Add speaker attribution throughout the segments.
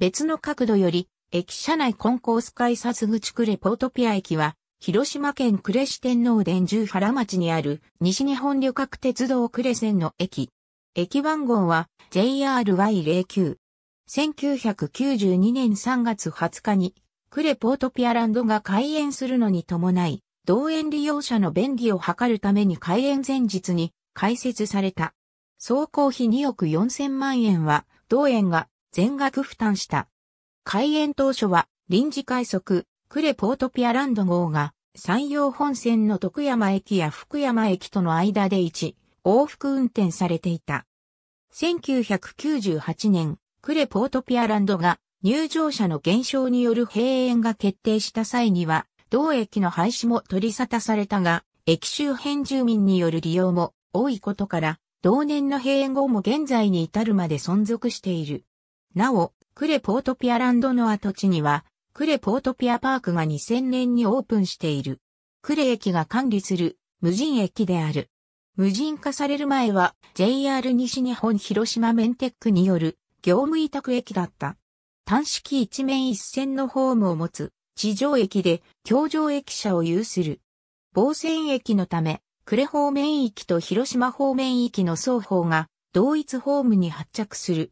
Speaker 1: 別の角度より、駅舎内コンコース改札口クレポートピア駅は、広島県呉市天皇殿十原町にある西日本旅客鉄道呉線の駅。駅番号は JRY09。1992年3月20日に、クレポートピアランドが開園するのに伴い、動園利用者の便宜を図るために開園前日に開設された。総工費2億4000万円は、同園が全額負担した。開園当初は臨時快速、クレポートピアランド号が山陽本線の徳山駅や福山駅との間で一、往復運転されていた。1998年、クレポートピアランドが入場者の減少による閉園が決定した際には、同駅の廃止も取り沙汰されたが、駅周辺住民による利用も多いことから、同年の閉園後も現在に至るまで存続している。なお、クレポートピアランドの跡地には、クレポートピアパークが2000年にオープンしている。クレ駅が管理する無人駅である。無人化される前は JR 西日本広島メンテックによる業務委託駅だった。単式一面一線のホームを持つ地上駅で橋上駅舎を有する。防線駅のため、クレ方面駅と広島方面駅の双方が同一ホームに発着する。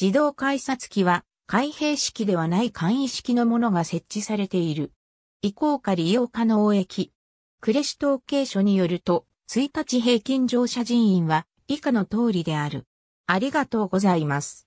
Speaker 1: 自動改札機は開閉式ではない簡易式のものが設置されている。移行か利用可能駅。呉市統計所によると、1日平均乗車人員は以下の通りである。ありがとうございます。